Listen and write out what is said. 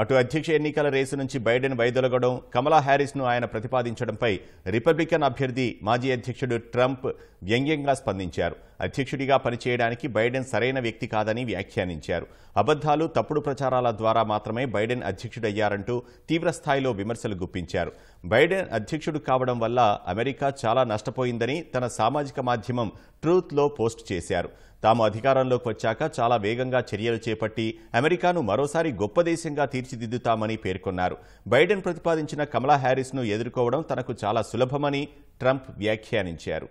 అటు అధ్యక్ష ఎన్నికల రేసు నుంచి బైడెన్ వైదొలగడం కమలా హ్యారిస్ను ఆయన ప్రతిపాదించడంపై రిపబ్లికన్ అభ్యర్థి మాజీ అధ్యక్షుడు ట్రంప్ వ్యంగ్యంగా స్పందించారు అధ్యక్షుడిగా పనిచేయడానికి బైడెన్ సరైన వ్యక్తి కాదని వ్యాఖ్యానించారు అబద్దాలు తప్పుడు ప్రచారాల ద్వారా మాత్రమే బైడెన్ అధ్యక్షుడయ్యారంటూ తీవ్రస్థాయిలో విమర్శలు గుప్పించారు బైడెన్ అధ్యక్షుడు కావడం వల్ల అమెరికా చాలా నష్టపోయిందని తన సామాజిక మాధ్యమం ట్రూత్లో పోస్ట్ చేశారు తాము అధికారంలోకి వచ్చాక చాలా వేగంగా చర్యలు చేపట్టి అమెరికాను మరోసారి గొప్ప దేశంగా తీర్చిదిద్దుతామని పేర్కొన్నారు బైడెన్ ప్రతిపాదించిన కమలా హ్యారిస్ను ఎదుర్కోవడం తనకు చాలా సులభమని ట్రంప్ వ్యాఖ్యానించారు